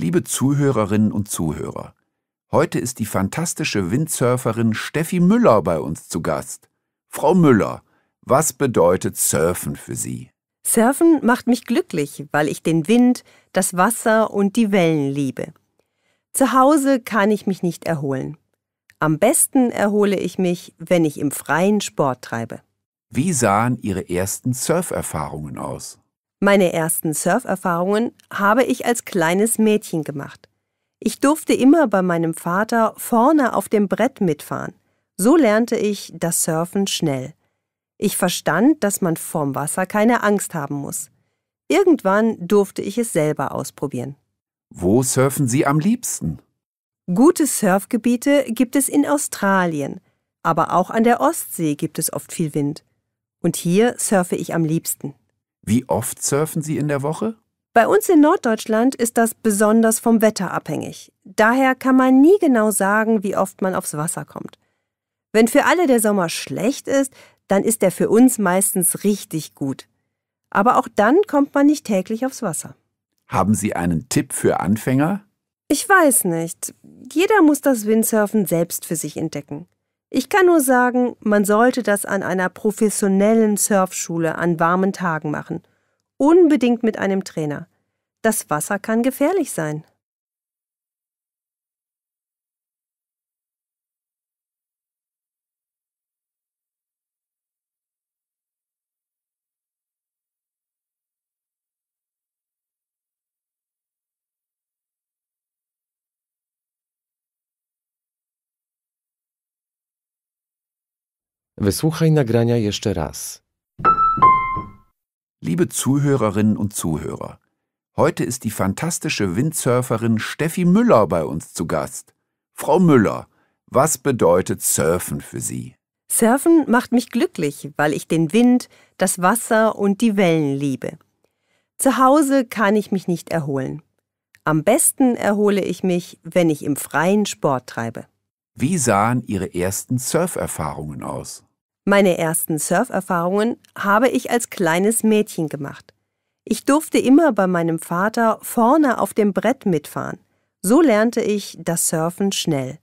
Liebe Zuhörerinnen und Zuhörer, heute ist die fantastische Windsurferin Steffi Müller bei uns zu Gast. Frau Müller, was bedeutet Surfen für Sie? Surfen macht mich glücklich, weil ich den Wind, das Wasser und die Wellen liebe. Zu Hause kann ich mich nicht erholen. Am besten erhole ich mich, wenn ich im freien Sport treibe. Wie sahen Ihre ersten Surferfahrungen aus? Meine ersten Surferfahrungen habe ich als kleines Mädchen gemacht. Ich durfte immer bei meinem Vater vorne auf dem Brett mitfahren. So lernte ich das Surfen schnell. Ich verstand, dass man vorm Wasser keine Angst haben muss. Irgendwann durfte ich es selber ausprobieren. Wo surfen Sie am liebsten? Gute Surfgebiete gibt es in Australien, aber auch an der Ostsee gibt es oft viel Wind. Und hier surfe ich am liebsten. Wie oft surfen Sie in der Woche? Bei uns in Norddeutschland ist das besonders vom Wetter abhängig. Daher kann man nie genau sagen, wie oft man aufs Wasser kommt. Wenn für alle der Sommer schlecht ist, dann ist er für uns meistens richtig gut. Aber auch dann kommt man nicht täglich aufs Wasser. Haben Sie einen Tipp für Anfänger? Ich weiß nicht. Jeder muss das Windsurfen selbst für sich entdecken. Ich kann nur sagen, man sollte das an einer professionellen Surfschule an warmen Tagen machen. Unbedingt mit einem Trainer. Das Wasser kann gefährlich sein. Wysłuchaj nagrania jeszcze raz. Liebe Zuhörerinnen und Zuhörer, heute ist die fantastische Windsurferin Steffi Müller bei uns zu Gast. Frau Müller, was bedeutet Surfen für Sie? Surfen macht mich glücklich, weil ich den Wind, das Wasser und die Wellen liebe. Zu Hause kann ich mich nicht erholen. Am besten erhole ich mich, wenn ich im freien Sport treibe. Wie sahen Ihre ersten Surferfahrungen aus? Meine ersten Surferfahrungen habe ich als kleines Mädchen gemacht. Ich durfte immer bei meinem Vater vorne auf dem Brett mitfahren. So lernte ich das Surfen schnell.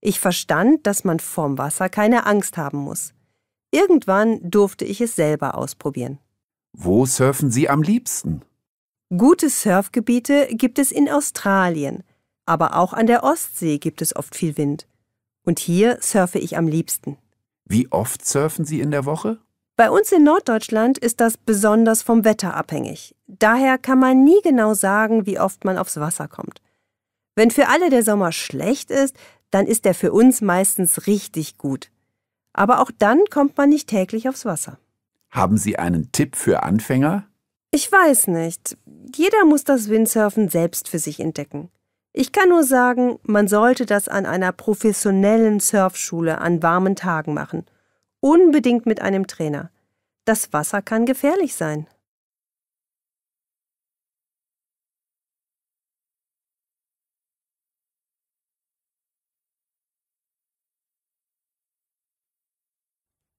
Ich verstand, dass man vorm Wasser keine Angst haben muss. Irgendwann durfte ich es selber ausprobieren. Wo surfen Sie am liebsten? Gute Surfgebiete gibt es in Australien, aber auch an der Ostsee gibt es oft viel Wind. Und hier surfe ich am liebsten. Wie oft surfen Sie in der Woche? Bei uns in Norddeutschland ist das besonders vom Wetter abhängig. Daher kann man nie genau sagen, wie oft man aufs Wasser kommt. Wenn für alle der Sommer schlecht ist, dann ist er für uns meistens richtig gut. Aber auch dann kommt man nicht täglich aufs Wasser. Haben Sie einen Tipp für Anfänger? Ich weiß nicht. Jeder muss das Windsurfen selbst für sich entdecken. Ich kann nur sagen, man sollte das an einer professionellen Surfschule an warmen Tagen machen. Unbedingt mit einem Trainer. Das Wasser kann gefährlich sein.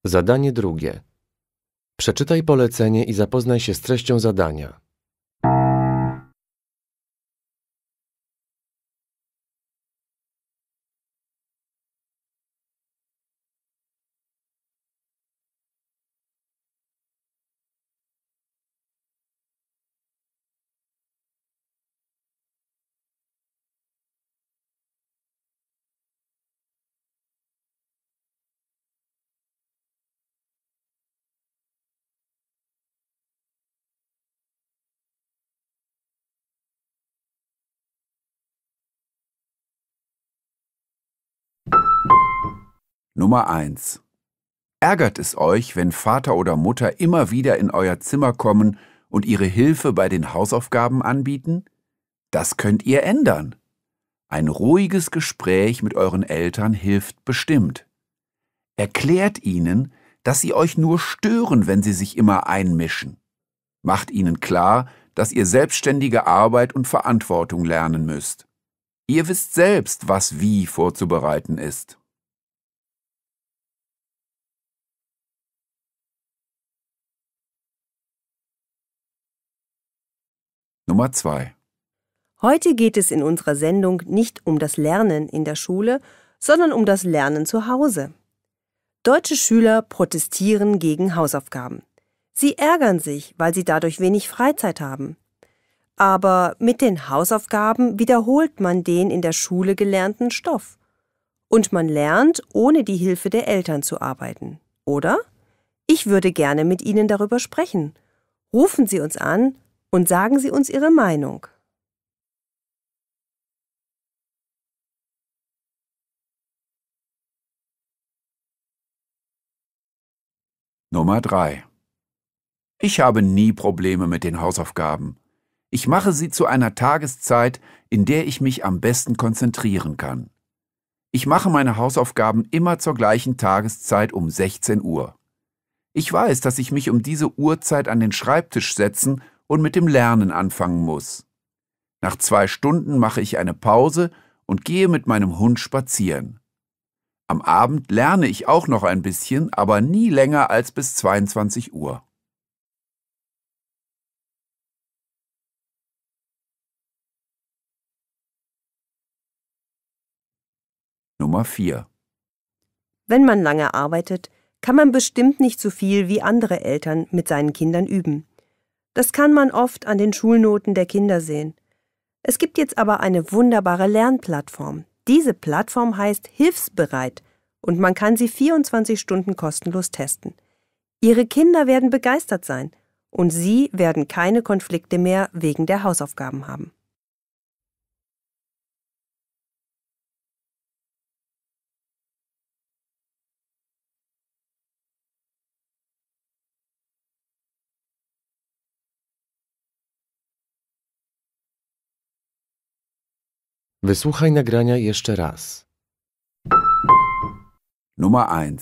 Zadanie drugie. Przeczytaj polecenie i zapoznaj się z treścią zadania. Nummer 1. Ärgert es euch, wenn Vater oder Mutter immer wieder in euer Zimmer kommen und ihre Hilfe bei den Hausaufgaben anbieten? Das könnt ihr ändern. Ein ruhiges Gespräch mit euren Eltern hilft bestimmt. Erklärt ihnen, dass sie euch nur stören, wenn sie sich immer einmischen. Macht ihnen klar, dass ihr selbstständige Arbeit und Verantwortung lernen müsst. Ihr wisst selbst, was wie vorzubereiten ist. Nummer 2. Heute geht es in unserer Sendung nicht um das Lernen in der Schule, sondern um das Lernen zu Hause. Deutsche Schüler protestieren gegen Hausaufgaben. Sie ärgern sich, weil sie dadurch wenig Freizeit haben. Aber mit den Hausaufgaben wiederholt man den in der Schule gelernten Stoff. Und man lernt, ohne die Hilfe der Eltern zu arbeiten. Oder? Ich würde gerne mit Ihnen darüber sprechen. Rufen Sie uns an und sagen Sie uns Ihre Meinung. Nummer 3 Ich habe nie Probleme mit den Hausaufgaben. Ich mache sie zu einer Tageszeit, in der ich mich am besten konzentrieren kann. Ich mache meine Hausaufgaben immer zur gleichen Tageszeit um 16 Uhr. Ich weiß, dass ich mich um diese Uhrzeit an den Schreibtisch setzen und mit dem Lernen anfangen muss. Nach zwei Stunden mache ich eine Pause und gehe mit meinem Hund spazieren. Am Abend lerne ich auch noch ein bisschen, aber nie länger als bis 22 Uhr. Nummer 4 Wenn man lange arbeitet, kann man bestimmt nicht so viel wie andere Eltern mit seinen Kindern üben. Das kann man oft an den Schulnoten der Kinder sehen. Es gibt jetzt aber eine wunderbare Lernplattform. Diese Plattform heißt Hilfsbereit und man kann sie 24 Stunden kostenlos testen. Ihre Kinder werden begeistert sein und sie werden keine Konflikte mehr wegen der Hausaufgaben haben. Wysłuchaj nagrania jeszcze raz. Nummer 1.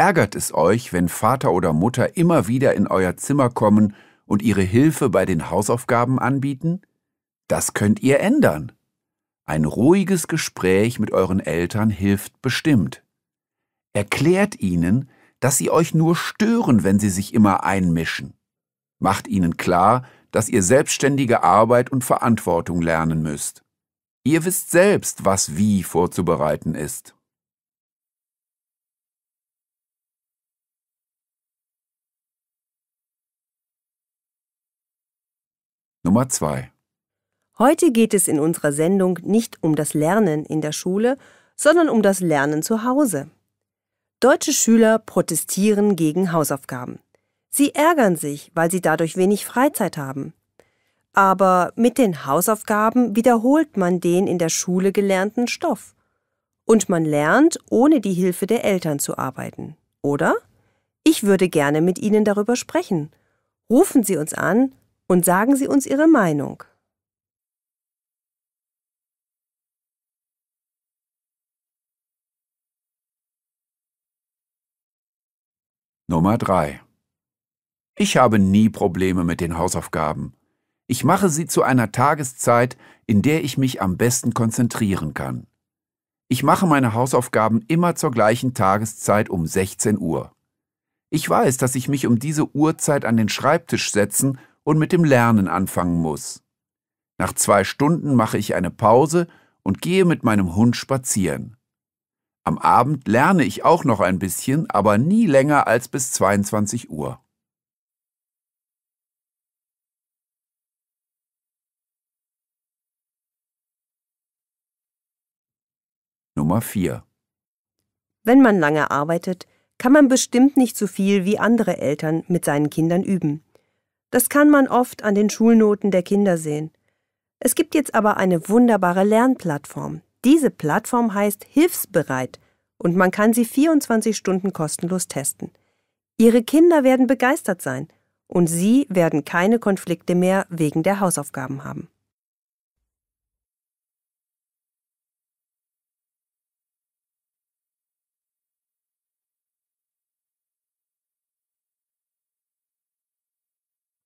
Ärgert es euch, wenn Vater oder Mutter immer wieder in euer Zimmer kommen und ihre Hilfe bei den Hausaufgaben anbieten? Das könnt ihr ändern. Ein ruhiges Gespräch mit euren Eltern hilft bestimmt. Erklärt ihnen, dass sie euch nur stören, wenn sie sich immer einmischen. Macht ihnen klar, dass ihr selbstständige Arbeit und Verantwortung lernen müsst. Ihr wisst selbst, was wie vorzubereiten ist. Nummer 2. Heute geht es in unserer Sendung nicht um das Lernen in der Schule, sondern um das Lernen zu Hause. Deutsche Schüler protestieren gegen Hausaufgaben. Sie ärgern sich, weil sie dadurch wenig Freizeit haben. Aber mit den Hausaufgaben wiederholt man den in der Schule gelernten Stoff. Und man lernt, ohne die Hilfe der Eltern zu arbeiten, oder? Ich würde gerne mit Ihnen darüber sprechen. Rufen Sie uns an und sagen Sie uns Ihre Meinung. Nummer 3 Ich habe nie Probleme mit den Hausaufgaben. Ich mache sie zu einer Tageszeit, in der ich mich am besten konzentrieren kann. Ich mache meine Hausaufgaben immer zur gleichen Tageszeit um 16 Uhr. Ich weiß, dass ich mich um diese Uhrzeit an den Schreibtisch setzen und mit dem Lernen anfangen muss. Nach zwei Stunden mache ich eine Pause und gehe mit meinem Hund spazieren. Am Abend lerne ich auch noch ein bisschen, aber nie länger als bis 22 Uhr. Nummer 4 Wenn man lange arbeitet, kann man bestimmt nicht so viel wie andere Eltern mit seinen Kindern üben. Das kann man oft an den Schulnoten der Kinder sehen. Es gibt jetzt aber eine wunderbare Lernplattform. Diese Plattform heißt Hilfsbereit und man kann sie 24 Stunden kostenlos testen. Ihre Kinder werden begeistert sein und sie werden keine Konflikte mehr wegen der Hausaufgaben haben.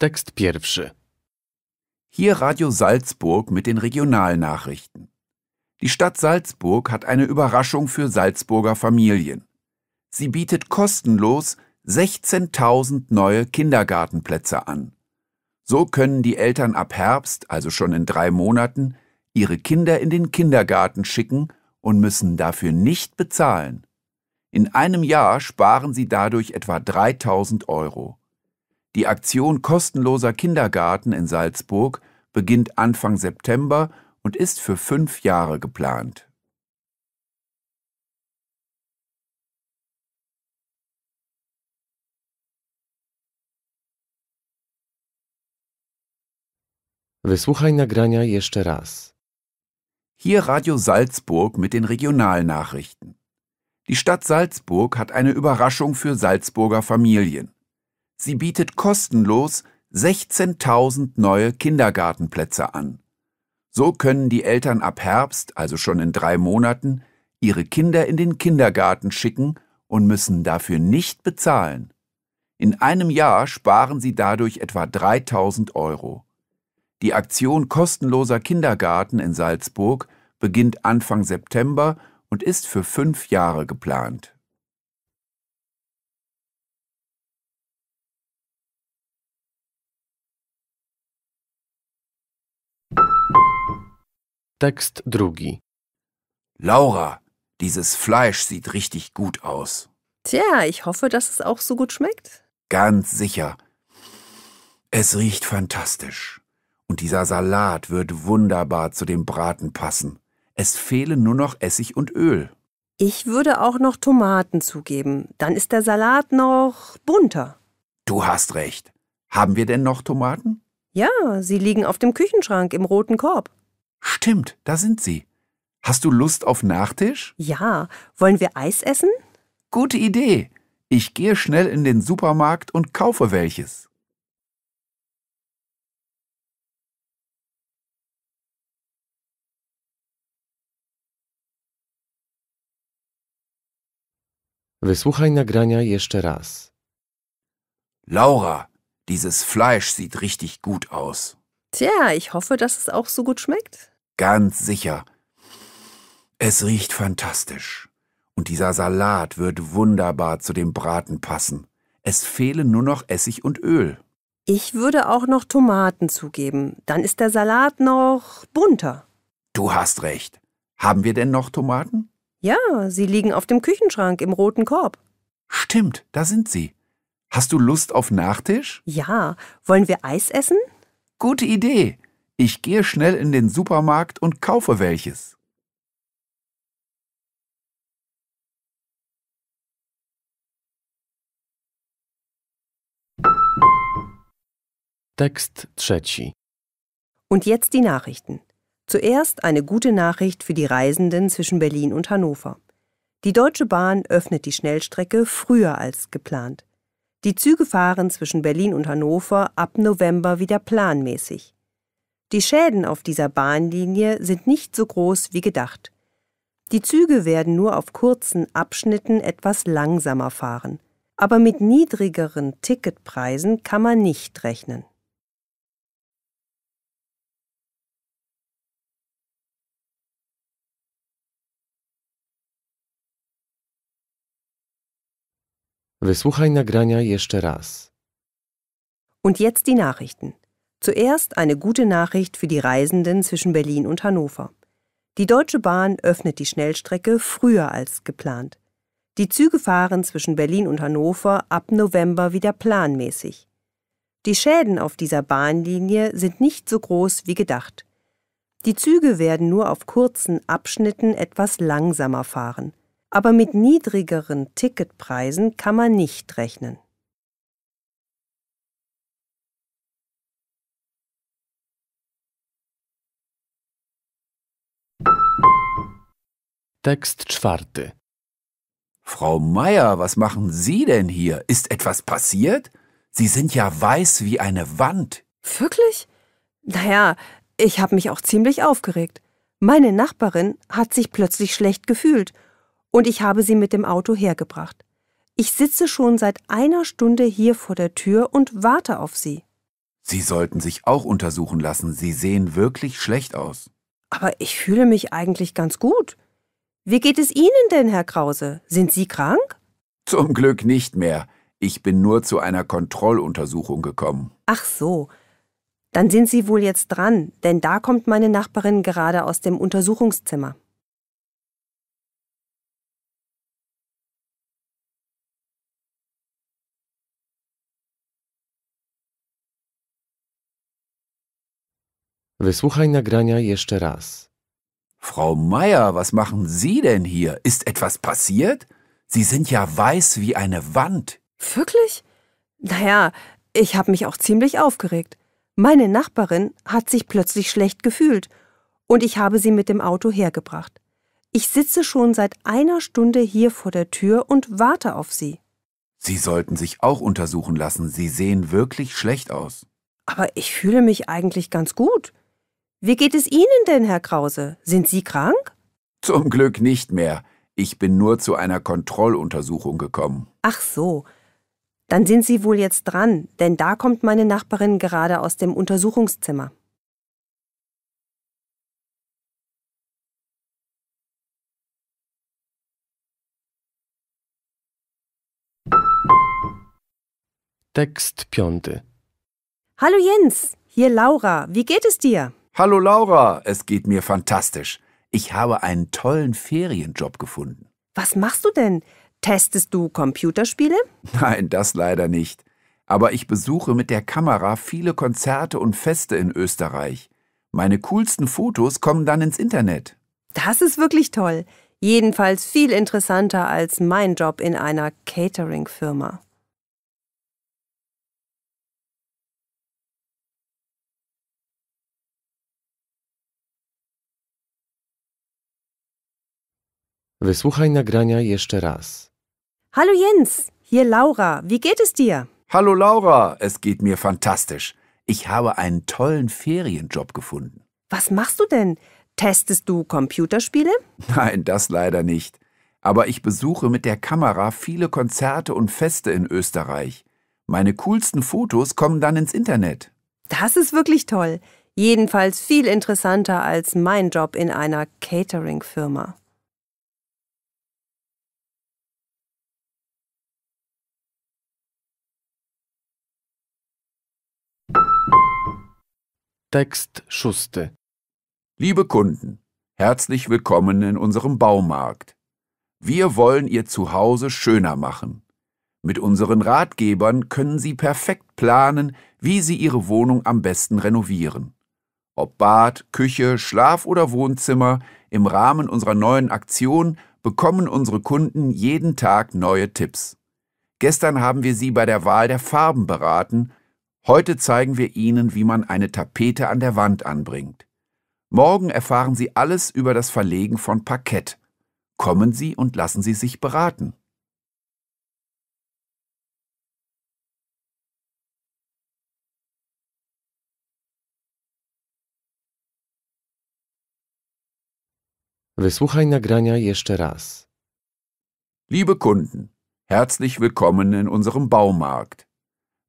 Tekst pierwszy. Hier Radio Salzburg mit den Regionalnachrichten. Die Stadt Salzburg hat eine Überraschung für Salzburger Familien. Sie bietet kostenlos 16.000 neue Kindergartenplätze an. So können die Eltern ab Herbst, also schon in drei Monaten, ihre Kinder in den Kindergarten schicken und müssen dafür nicht bezahlen. In einem Jahr sparen sie dadurch etwa 3000 Euro. Die Aktion Kostenloser Kindergarten in Salzburg beginnt Anfang September und ist für fünf Jahre geplant. Wysłuchaj nagrania jeszcze raz. Hier Radio Salzburg mit den Regionalnachrichten. Die Stadt Salzburg hat eine Überraschung für Salzburger Familien. Sie bietet kostenlos 16.000 neue Kindergartenplätze an. So können die Eltern ab Herbst, also schon in drei Monaten, ihre Kinder in den Kindergarten schicken und müssen dafür nicht bezahlen. In einem Jahr sparen sie dadurch etwa 3000 Euro. Die Aktion kostenloser Kindergarten in Salzburg beginnt Anfang September und ist für fünf Jahre geplant. Tekst drugi. Laura, dieses Fleisch sieht richtig gut aus. Tja, ich hoffe, dass es auch so gut schmeckt. Ganz sicher. Es riecht fantastisch. Und dieser Salat wird wunderbar zu dem Braten passen. Es fehlen nur noch Essig und Öl. Ich würde auch noch Tomaten zugeben. Dann ist der Salat noch bunter. Du hast recht. Haben wir denn noch Tomaten? Ja, sie liegen auf dem Küchenschrank im roten Korb. Stimmt, da sind sie. Hast du Lust auf Nachtisch? Ja. Wollen wir Eis essen? Gute Idee. Ich gehe schnell in den Supermarkt und kaufe welches. Wysłuchaj nagrania jeszcze raz. Laura, dieses Fleisch sieht richtig gut aus. Tja, ich hoffe, dass es auch so gut schmeckt. Ganz sicher. Es riecht fantastisch. Und dieser Salat wird wunderbar zu dem Braten passen. Es fehlen nur noch Essig und Öl. Ich würde auch noch Tomaten zugeben. Dann ist der Salat noch bunter. Du hast recht. Haben wir denn noch Tomaten? Ja, sie liegen auf dem Küchenschrank im roten Korb. Stimmt, da sind sie. Hast du Lust auf Nachtisch? Ja, wollen wir Eis essen? Gute Idee. Ich gehe schnell in den Supermarkt und kaufe welches. Text 3. Und jetzt die Nachrichten. Zuerst eine gute Nachricht für die Reisenden zwischen Berlin und Hannover. Die Deutsche Bahn öffnet die Schnellstrecke früher als geplant. Die Züge fahren zwischen Berlin und Hannover ab November wieder planmäßig. Die Schäden auf dieser Bahnlinie sind nicht so groß wie gedacht. Die Züge werden nur auf kurzen Abschnitten etwas langsamer fahren, aber mit niedrigeren Ticketpreisen kann man nicht rechnen. Wysłuchaj nagrania jeszcze raz. Und jetzt die Nachrichten. Zuerst eine gute Nachricht für die Reisenden zwischen Berlin und Hannover. Die Deutsche Bahn öffnet die Schnellstrecke früher als geplant. Die Züge fahren zwischen Berlin und Hannover ab November wieder planmäßig. Die Schäden auf dieser Bahnlinie sind nicht so groß wie gedacht. Die Züge werden nur auf kurzen Abschnitten etwas langsamer fahren. Aber mit niedrigeren Ticketpreisen kann man nicht rechnen. Text czwarty. Frau Meier, was machen Sie denn hier? Ist etwas passiert? Sie sind ja weiß wie eine Wand. Wirklich? Naja, ich habe mich auch ziemlich aufgeregt. Meine Nachbarin hat sich plötzlich schlecht gefühlt und ich habe sie mit dem Auto hergebracht. Ich sitze schon seit einer Stunde hier vor der Tür und warte auf sie. Sie sollten sich auch untersuchen lassen. Sie sehen wirklich schlecht aus. Aber ich fühle mich eigentlich ganz gut. Wie geht es Ihnen denn, Herr Krause? Sind Sie krank? Zum Glück nicht mehr. Ich bin nur zu einer Kontrolluntersuchung gekommen. Ach so. Dann sind Sie wohl jetzt dran, denn da kommt meine Nachbarin gerade aus dem Untersuchungszimmer. Wysłuchaj nagrania jeszcze raz. Frau Meier, was machen Sie denn hier? Ist etwas passiert? Sie sind ja weiß wie eine Wand. Wirklich? Naja, ich habe mich auch ziemlich aufgeregt. Meine Nachbarin hat sich plötzlich schlecht gefühlt und ich habe sie mit dem Auto hergebracht. Ich sitze schon seit einer Stunde hier vor der Tür und warte auf sie. Sie sollten sich auch untersuchen lassen. Sie sehen wirklich schlecht aus. Aber ich fühle mich eigentlich ganz gut. Wie geht es Ihnen denn, Herr Krause? Sind Sie krank? Zum Glück nicht mehr. Ich bin nur zu einer Kontrolluntersuchung gekommen. Ach so. Dann sind Sie wohl jetzt dran, denn da kommt meine Nachbarin gerade aus dem Untersuchungszimmer. Text 5. Hallo Jens, hier Laura. Wie geht es dir? Hallo Laura, es geht mir fantastisch. Ich habe einen tollen Ferienjob gefunden. Was machst du denn? Testest du Computerspiele? Nein, das leider nicht. Aber ich besuche mit der Kamera viele Konzerte und Feste in Österreich. Meine coolsten Fotos kommen dann ins Internet. Das ist wirklich toll. Jedenfalls viel interessanter als mein Job in einer Catering-Firma. Wysłuchaj nagrania jeszcze raz. Hallo Jens, hier Laura. Wie geht es dir? Hallo Laura, es geht mir fantastisch. Ich habe einen tollen Ferienjob gefunden. Was machst du denn? Testest du Computerspiele? Nein, das leider nicht. Aber ich besuche mit der Kamera viele Konzerte und Feste in Österreich. Meine coolsten Fotos kommen dann ins Internet. Das ist wirklich toll. Jedenfalls viel interessanter als mein Job in einer Catering-Firma. Text Schuste. Liebe Kunden, herzlich willkommen in unserem Baumarkt. Wir wollen Ihr Zuhause schöner machen. Mit unseren Ratgebern können Sie perfekt planen, wie Sie Ihre Wohnung am besten renovieren. Ob Bad, Küche, Schlaf oder Wohnzimmer, im Rahmen unserer neuen Aktion bekommen unsere Kunden jeden Tag neue Tipps. Gestern haben wir Sie bei der Wahl der Farben beraten Heute zeigen wir Ihnen, wie man eine Tapete an der Wand anbringt. Morgen erfahren Sie alles über das Verlegen von Parkett. Kommen Sie und lassen Sie sich beraten. Wysłuchaj nagrania jeszcze raz. Liebe Kunden, herzlich willkommen in unserem Baumarkt.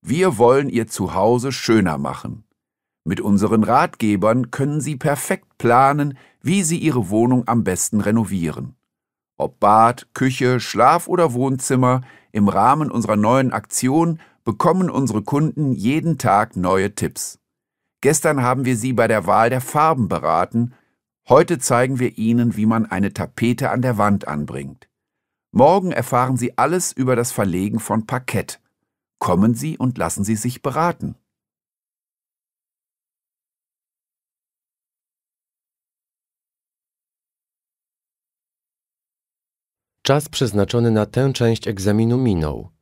Wir wollen Ihr Zuhause schöner machen. Mit unseren Ratgebern können Sie perfekt planen, wie Sie Ihre Wohnung am besten renovieren. Ob Bad, Küche, Schlaf oder Wohnzimmer, im Rahmen unserer neuen Aktion bekommen unsere Kunden jeden Tag neue Tipps. Gestern haben wir Sie bei der Wahl der Farben beraten, heute zeigen wir Ihnen, wie man eine Tapete an der Wand anbringt. Morgen erfahren Sie alles über das Verlegen von Parkett. Kommen Sie und lassen Sie sich beraten. Czas przeznaczony na tę część egzaminu minął.